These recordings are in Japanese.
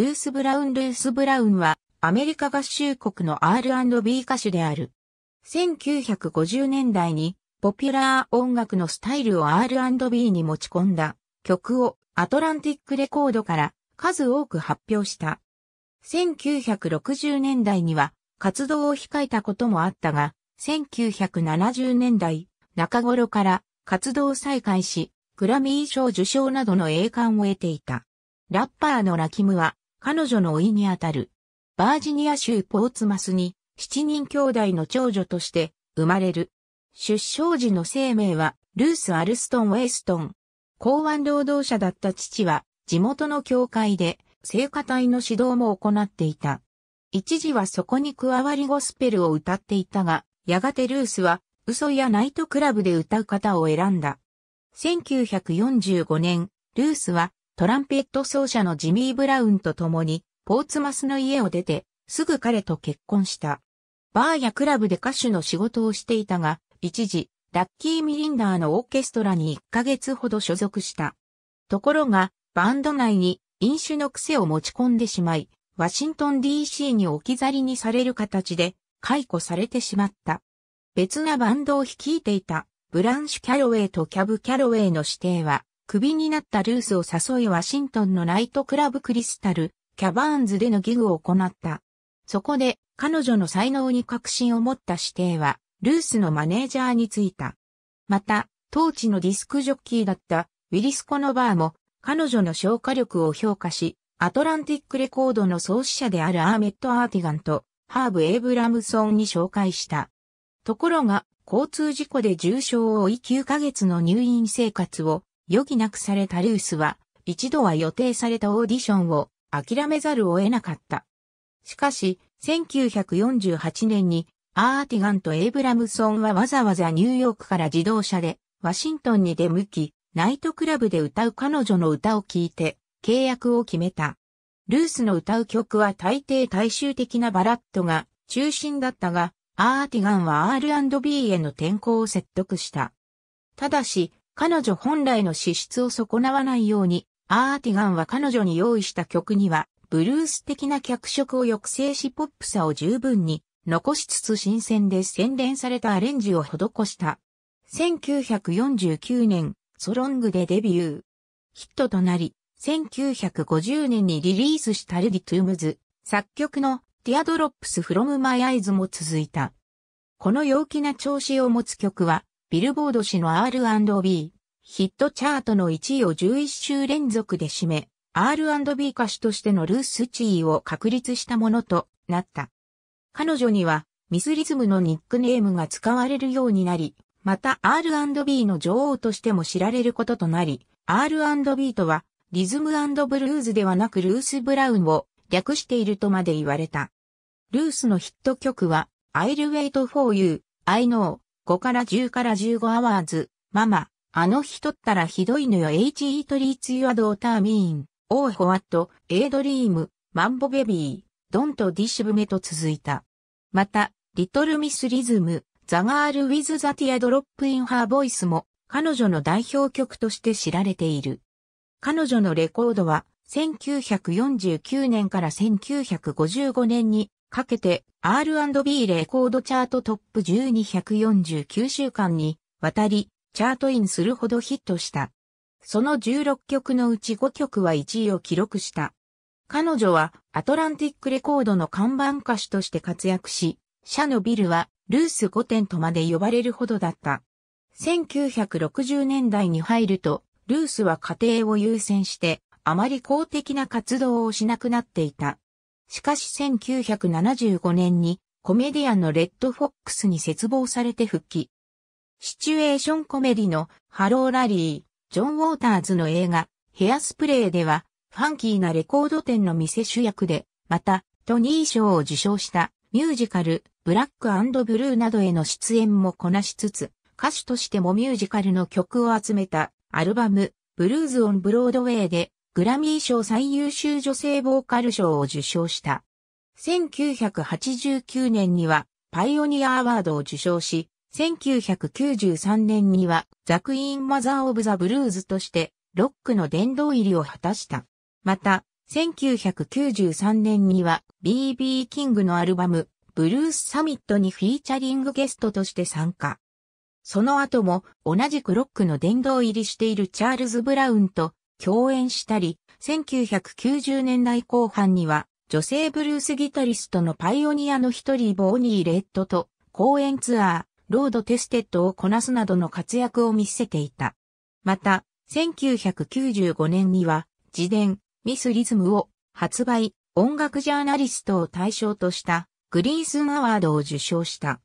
ルース・ブラウン・ルース・ブラウンは、アメリカ合衆国の R&B 歌手である。1950年代に、ポピュラー音楽のスタイルを R&B に持ち込んだ曲をアトランティックレコードから数多く発表した。1960年代には活動を控えたこともあったが、1970年代中頃から活動再開し、グラミー賞受賞などの栄冠を得ていた。ラッパーのラキムは彼女の甥にあたる、バージニア州ポーツマスに、七人兄弟の長女として生まれる。出生時の生命は、ルース・アルストン・ウェイストン。港湾労働者だった父は、地元の教会で、聖歌隊の指導も行っていた。一時はそこに加わりゴスペルを歌っていたが、やがてルースは、嘘やナイトクラブで歌う方を選んだ。1945年、ルースはトランペット奏者のジミー・ブラウンと共に、ポーツマスの家を出て、すぐ彼と結婚した。バーやクラブで歌手の仕事をしていたが、一時、ラッキー・ミリンダーのオーケストラに1ヶ月ほど所属した。ところが、バンド内に飲酒の癖を持ち込んでしまい、ワシントン DC に置き去りにされる形で解雇されてしまった。別なバンドを率いていたブランシュ・キャロウェイとキャブ・キャロウェイの指定はクビになったルースを誘いワシントンのナイトクラブクリスタル、キャバーンズでのギグを行った。そこで彼女の才能に確信を持った指定は、ルースのマネージャーについた。また、当地のディスクジョッキーだったウィリス・コノバーも彼女の消化力を評価し、アトランティックレコードの創始者であるアーメット・アーティガンとハーブ・エイブラムソンに紹介した。ところが、交通事故で重傷を負い9ヶ月の入院生活を余儀なくされたルースは、一度は予定されたオーディションを諦めざるを得なかった。しかし、1948年にアーティガンとエイブラムソンはわざわざニューヨークから自動車でワシントンに出向き、ナイトクラブで歌う彼女の歌を聴いて契約を決めた。ルースの歌う曲は大抵大衆的なバラットが中心だったが、アーティガンは R&B への転向を説得した。ただし、彼女本来の資質を損なわないように、アーティガンは彼女に用意した曲には、ブルース的な脚色を抑制しポップさを十分に残しつつ新鮮で洗練されたアレンジを施した。1949年、ソロングでデビュー。ヒットとなり、1950年にリリースしたレディ・トゥームズ、作曲のティアドロップス・フロム・マイ・アイズも続いた。この陽気な調子を持つ曲は、ビルボード誌の R&B ヒットチャートの1位を11週連続で占め、R&B 歌手としてのルース地位を確立したものとなった。彼女にはミスリズムのニックネームが使われるようになり、また R&B の女王としても知られることとなり、R&B とはリズムブルーズではなくルース・ブラウンを略しているとまで言われた。ルースのヒット曲は I'll Wait for You, I Know, 5から10から15アワーズ、ママ、あの日とったらひどいのよ HE トリーツユアドーターミーン、オーホワット、エイドリーム、マンボベビー、ドンとディシブメと続いた。また、リトルミスリズム、ザガール・ウィズ・ザ・ティア・ドロップ・イン・ハー・ボイスも、彼女の代表曲として知られている。彼女のレコードは、1949年から1955年にかけて R&B レコードチャートトップ10249週間に渡り、チャートインするほどヒットした。その16曲のうち5曲は1位を記録した。彼女はアトランティックレコードの看板歌手として活躍し、社のビルはルース5点とまで呼ばれるほどだった。1960年代に入ると、ルースは家庭を優先して、あまり公的な活動をしなくなっていた。しかし1975年にコメディアンのレッドフォックスに絶望されて復帰。シチュエーションコメディのハローラリー、ジョン・ウォーターズの映画ヘアスプレーではファンキーなレコード店の店主役で、またトニー賞を受賞したミュージカルブラックブルーなどへの出演もこなしつつ、歌手としてもミュージカルの曲を集めたアルバムブルーズ・オン・ブロードウェイでグラミー賞最優秀女性ボーカル賞を受賞した。1989年にはパイオニアアワードを受賞し、1993年にはザクイーンマザーオブザブルーズとしてロックの殿堂入りを果たした。また、1993年には BB キングのアルバムブルースサミットにフィーチャリングゲストとして参加。その後も同じくロックの殿堂入りしているチャールズ・ブラウンと共演したり、1990年代後半には、女性ブルースギタリストのパイオニアの一人ボーニー・レッドと、公演ツアー、ロード・テステッドをこなすなどの活躍を見せていた。また、1995年には、自伝、ミス・リズムを発売、音楽ジャーナリストを対象としたグリーンスンアワードを受賞した。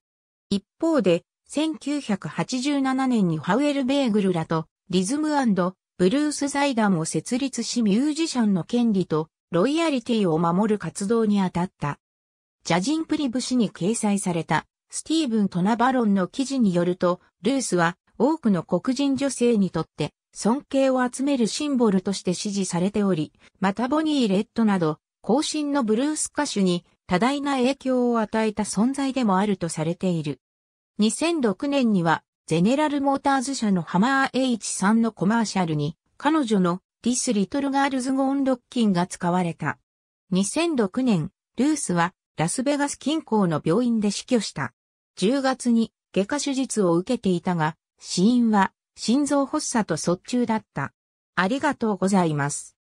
一方で、1987年にハウエル・ベーグルらとリズムブルース財団を設立しミュージシャンの権利とロイヤリティを守る活動に当たった。ジャジンプリブ氏に掲載されたスティーブン・トナバロンの記事によると、ルースは多くの黒人女性にとって尊敬を集めるシンボルとして支持されており、またボニー・レッドなど、後進のブルース歌手に多大な影響を与えた存在でもあるとされている。2006年にはゼネラルモーターズ社のハマー H3 のコマーシャルに、彼女のディス・リトル・ガールズ・ゴーン・ロッキンが使われた。2006年、ルースはラスベガス近郊の病院で死去した。10月に外科手術を受けていたが、死因は心臓発作と卒中だった。ありがとうございます。